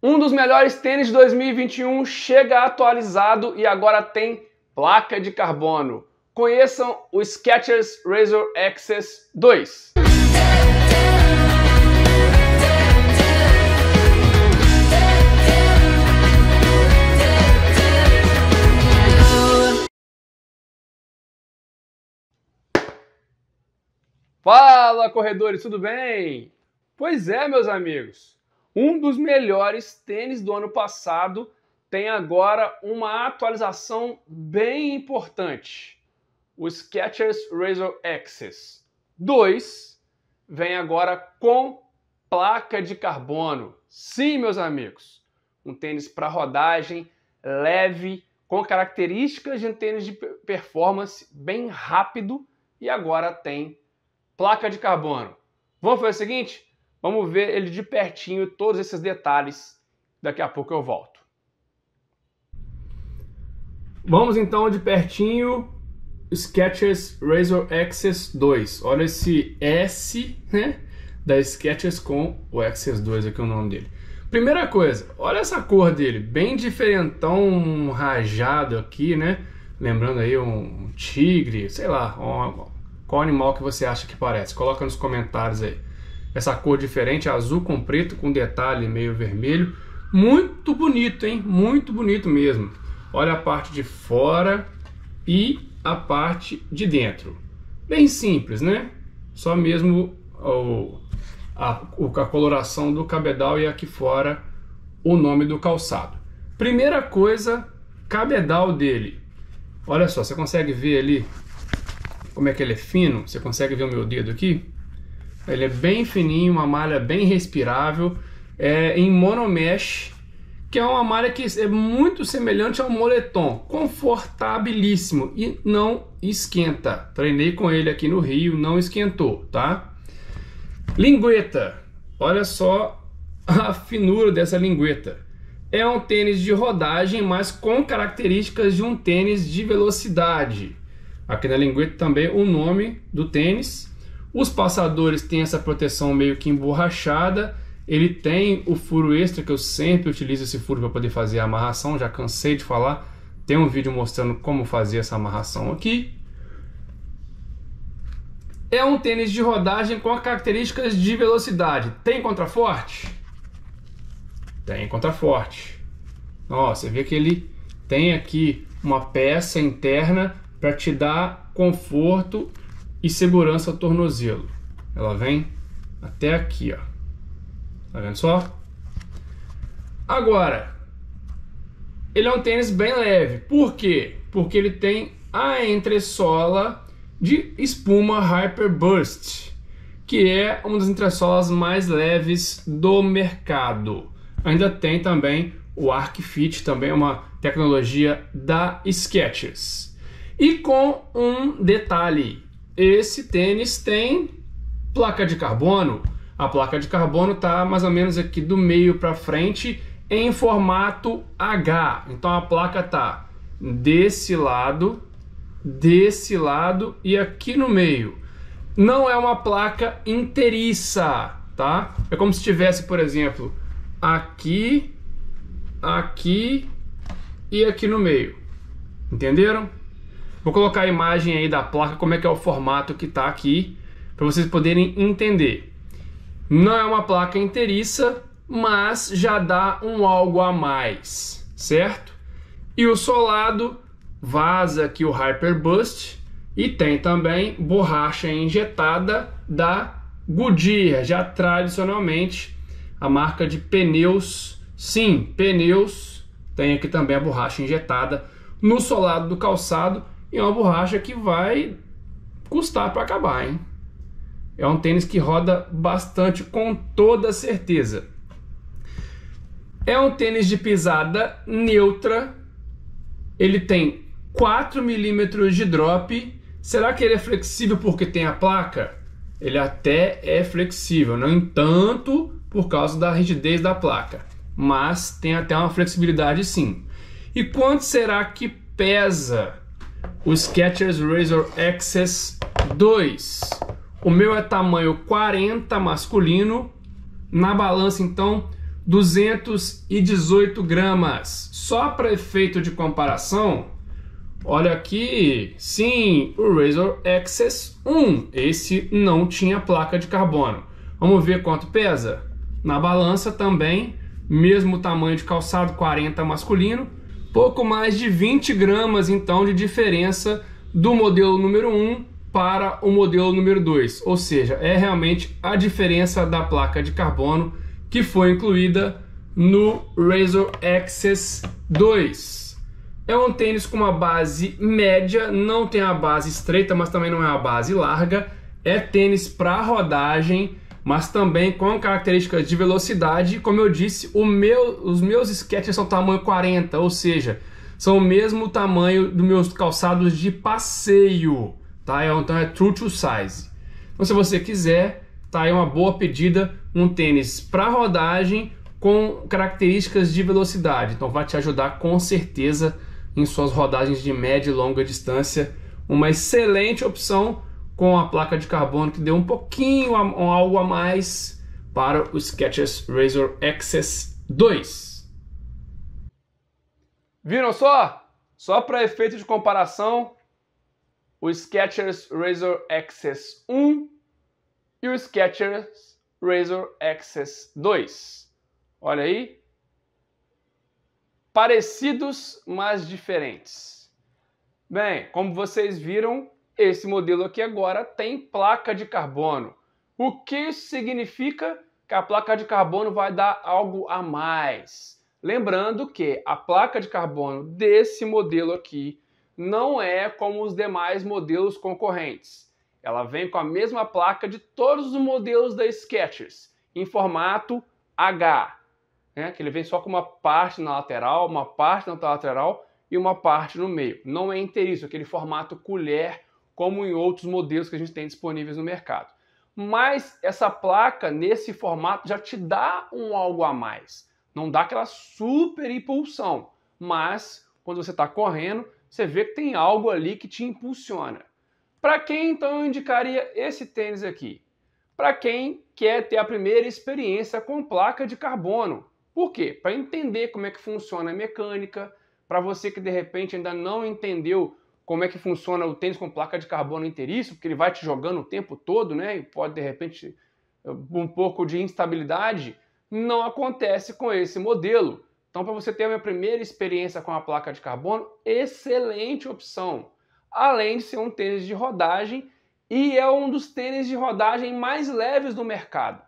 Um dos melhores tênis de 2021 chega atualizado e agora tem placa de carbono. Conheçam o Skechers Razor Access 2. Fala, corredores, tudo bem? Pois é, meus amigos. Um dos melhores tênis do ano passado tem agora uma atualização bem importante. O Skechers Razor Access 2 vem agora com placa de carbono. Sim, meus amigos, um tênis para rodagem leve, com características de um tênis de performance bem rápido e agora tem placa de carbono. Vamos fazer o seguinte? Vamos ver ele de pertinho, todos esses detalhes. Daqui a pouco eu volto. Vamos então de pertinho Sketchers Razor Access 2. Olha esse S, né? Da Sketchers com o Access 2 aqui é o nome dele. Primeira coisa, olha essa cor dele, bem diferentão, rajado aqui, né? Lembrando aí um tigre, sei lá, um, qual animal que você acha que parece? Coloca nos comentários aí essa cor diferente, azul com preto, com detalhe meio vermelho. Muito bonito, hein? Muito bonito mesmo. Olha a parte de fora e a parte de dentro. Bem simples, né? Só mesmo o, a, a coloração do cabedal e aqui fora o nome do calçado. Primeira coisa, cabedal dele. Olha só, você consegue ver ali como é que ele é fino? Você consegue ver o meu dedo aqui? Ele é bem fininho, uma malha bem respirável, é em monomesh, que é uma malha que é muito semelhante ao moletom, confortabilíssimo e não esquenta. Treinei com ele aqui no Rio, não esquentou, tá? Lingueta. Olha só a finura dessa lingueta. É um tênis de rodagem, mas com características de um tênis de velocidade. Aqui na lingueta também o nome do tênis os passadores têm essa proteção meio que emborrachada. Ele tem o furo extra, que eu sempre utilizo esse furo para poder fazer a amarração, já cansei de falar. Tem um vídeo mostrando como fazer essa amarração aqui. É um tênis de rodagem com características de velocidade. Tem contraforte? Tem contraforte. Ó, você vê que ele tem aqui uma peça interna para te dar conforto e segurança tornozelo. Ela vem até aqui, ó. Tá vendo só? Agora, ele é um tênis bem leve. Por quê? Porque ele tem a entressola de espuma Hyper Burst, que é uma das entressolas mais leves do mercado. Ainda tem também o Arc Fit, também é uma tecnologia da Skechers. E com um detalhe, esse tênis tem placa de carbono. A placa de carbono está mais ou menos aqui do meio para frente em formato H. Então a placa está desse lado, desse lado e aqui no meio. Não é uma placa inteiriça, tá? É como se tivesse, por exemplo, aqui, aqui e aqui no meio. Entenderam? Vou colocar a imagem aí da placa, como é que é o formato que está aqui, para vocês poderem entender. Não é uma placa inteiriça, mas já dá um algo a mais, certo? E o solado vaza aqui o Hyperburst e tem também borracha injetada da Goodyear, já tradicionalmente a marca de pneus. Sim, pneus tem aqui também a borracha injetada no solado do calçado e é uma borracha que vai custar para acabar, hein? É um tênis que roda bastante, com toda certeza. É um tênis de pisada neutra. Ele tem 4 milímetros de drop. Será que ele é flexível porque tem a placa? Ele até é flexível, no entanto, por causa da rigidez da placa. Mas tem até uma flexibilidade sim. E quanto será que pesa o Skechers Razor Access 2. O meu é tamanho 40 masculino, na balança então 218 gramas. Só para efeito de comparação, olha aqui, sim, o Razor Access 1, esse não tinha placa de carbono. Vamos ver quanto pesa? Na balança também, mesmo tamanho de calçado 40 masculino, pouco mais de 20 gramas então de diferença do modelo número 1 para o modelo número 2, ou seja, é realmente a diferença da placa de carbono que foi incluída no Razor Access 2. É um tênis com uma base média, não tem a base estreita, mas também não é a base larga. É tênis para rodagem, mas também com características de velocidade. Como eu disse, meu, os meus sketches são tamanho 40, ou seja, são o mesmo tamanho dos meus calçados de passeio, tá? É então é true to size. Então se você quiser, tá aí uma boa pedida, um tênis para rodagem com características de velocidade. Então vai te ajudar com certeza em suas rodagens de média e longa distância. Uma excelente opção com a placa de carbono que deu um pouquinho, a, um, algo a mais para o Skechers Razor Access 2. Viram só? Só para efeito de comparação, o Skechers Razor Access 1 e o Skechers Razor Access 2. Olha aí. Parecidos, mas diferentes. Bem, como vocês viram, esse modelo aqui agora tem placa de carbono. O que isso significa? Que a placa de carbono vai dar algo a mais. Lembrando que a placa de carbono desse modelo aqui não é como os demais modelos concorrentes. Ela vem com a mesma placa de todos os modelos da Skechers, em formato H. Né? Que ele vem só com uma parte na lateral, uma parte na lateral e uma parte no meio. Não é inteiriço, aquele formato colher como em outros modelos que a gente tem disponíveis no mercado. Mas essa placa, nesse formato, já te dá um algo a mais. Não dá aquela super impulsão, mas quando você está correndo, você vê que tem algo ali que te impulsiona. Para quem então eu indicaria esse tênis aqui? Para quem quer ter a primeira experiência com placa de carbono. Por quê? Para entender como é que funciona a mecânica, para você que de repente ainda não entendeu como é que funciona o tênis com placa de carbono inteiriço, porque ele vai te jogando o tempo todo, né? E pode de repente um pouco de instabilidade. Não acontece com esse modelo. Então, para você ter a minha primeira experiência com a placa de carbono, excelente opção. Além de ser um tênis de rodagem e é um dos tênis de rodagem mais leves do mercado.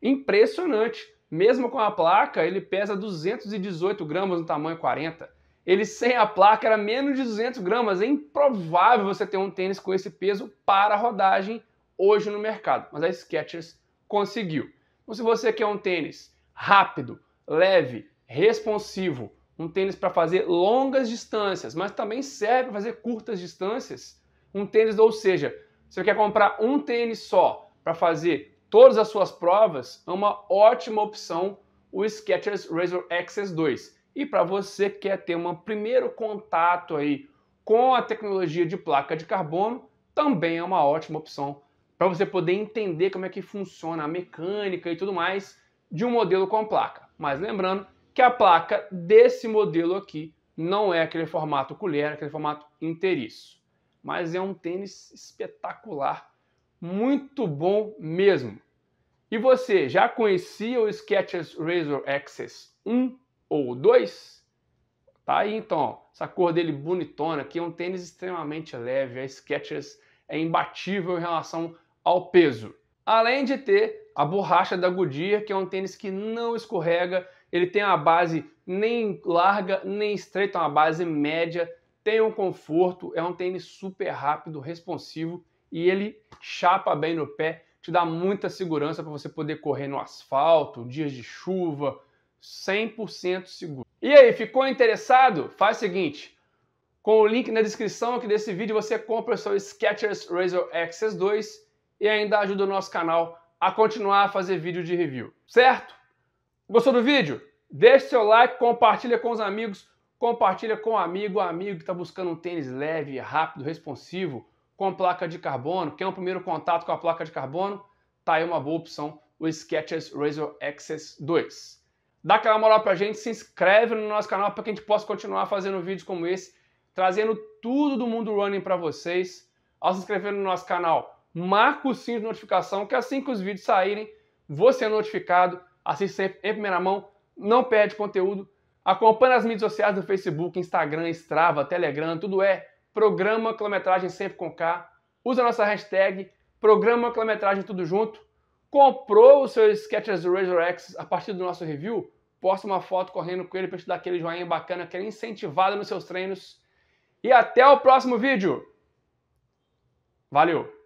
Impressionante. Mesmo com a placa, ele pesa 218 gramas no tamanho 40 ele sem a placa era menos de 200 gramas. É improvável você ter um tênis com esse peso para rodagem hoje no mercado, mas a Skechers conseguiu. Então, se você quer um tênis rápido, leve, responsivo, um tênis para fazer longas distâncias, mas também serve para fazer curtas distâncias, um tênis, ou seja, você quer comprar um tênis só para fazer todas as suas provas, é uma ótima opção o Skechers Razor Access 2. E para você que quer ter um primeiro contato aí com a tecnologia de placa de carbono, também é uma ótima opção para você poder entender como é que funciona a mecânica e tudo mais de um modelo com placa. Mas lembrando que a placa desse modelo aqui não é aquele formato colher, é aquele formato inteiriço. Mas é um tênis espetacular, muito bom mesmo. E você já conhecia o Skechers Razor Access 1? ou dois, Tá aí então, essa cor dele bonitona aqui é um tênis extremamente leve, a é Skechers é imbatível em relação ao peso. Além de ter a borracha da Goodyear, que é um tênis que não escorrega, ele tem uma base nem larga nem estreita, é uma base média, tem um conforto, é um tênis super rápido, responsivo e ele chapa bem no pé, te dá muita segurança para você poder correr no asfalto, dias de chuva, 100% seguro. E aí, ficou interessado? Faz o seguinte, com o link na descrição aqui desse vídeo você compra o seu Skechers Razor Access 2 e ainda ajuda o nosso canal a continuar a fazer vídeo de review, certo? Gostou do vídeo? Deixe seu like, compartilha com os amigos, compartilha com um amigo, amigo que está buscando um tênis leve, rápido, responsivo, com placa de carbono, quer um primeiro contato com a placa de carbono? Tá aí uma boa opção, o Skechers Razor Access 2 dá aquela moral pra gente, se inscreve no nosso canal para que a gente possa continuar fazendo vídeos como esse, trazendo tudo do mundo running para vocês. Ao se inscrever no nosso canal, marca o sininho de notificação, que assim que os vídeos saírem, você é notificado, assiste sempre em primeira mão, não perde conteúdo. Acompanhe as mídias sociais do Facebook, Instagram, Strava, Telegram, tudo é Programa Quilometragem Sempre com K. Usa a nossa hashtag Programa Quilometragem Tudo Junto. Comprou os seus Sketchers Razor X a partir do nosso review? posta uma foto correndo com ele para te dar aquele joinha bacana, aquela é incentivada nos seus treinos. E até o próximo vídeo. Valeu!